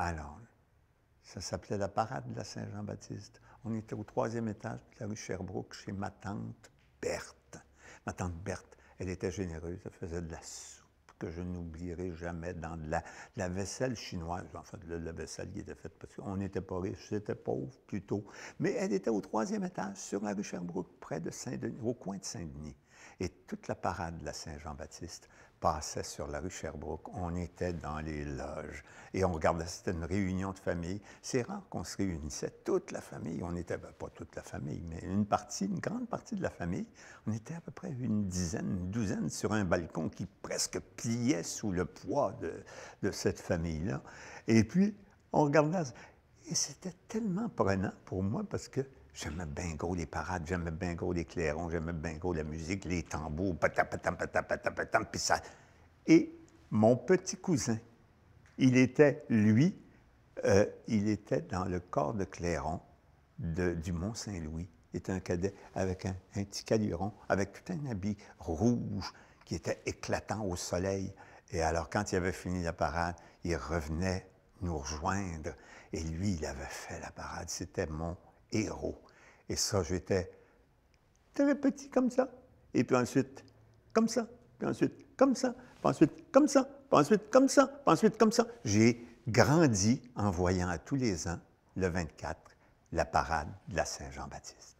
Alors, ça s'appelait la parade de la Saint-Jean-Baptiste. On était au troisième étage de la rue Sherbrooke chez ma tante Berthe. Ma tante Berthe, elle était généreuse, elle faisait de la soupe que je n'oublierai jamais dans de la, vaisselle chinoise. En fait, de la vaisselle qui était faite parce qu'on n'était pas riche, c'était pauvre plutôt. Mais elle était au troisième étage sur la rue Sherbrooke, près de Saint-Denis, au coin de Saint-Denis. Et toute la parade de la Saint-Jean-Baptiste, passait sur la rue Sherbrooke, on était dans les loges et on regardait, c'était une réunion de famille. C'est rare qu'on se réunissait, toute la famille, on n'était ben, pas toute la famille, mais une partie, une grande partie de la famille, on était à peu près une dizaine, une douzaine sur un balcon qui presque pliait sous le poids de, de cette famille-là. Et puis, on regardait, et c'était tellement prenant pour moi parce que j'aimais bien gros les parades, j'aimais bien gros les clairons, j'aimais bien gros la musique, les tambours, patapatam, patapatam, patam, puis ça. Et mon petit cousin, il était, lui, euh, il était dans le corps de clairon de, du Mont-Saint-Louis. Il était un cadet avec un, petit caluron, avec tout un habit rouge qui était éclatant au soleil. Et alors, quand il avait fini la parade, il revenait nous rejoindre. Et lui, il avait fait la parade. C'était mon héros. Et ça, j'étais très petit comme ça. Et puis ensuite, comme ça. Puis ensuite, comme ça. Puis ensuite, comme ça. Puis ensuite, comme ça. Puis ensuite, comme ça. J'ai grandi en voyant à tous les ans, le 24, la parade de la Saint-Jean-Baptiste.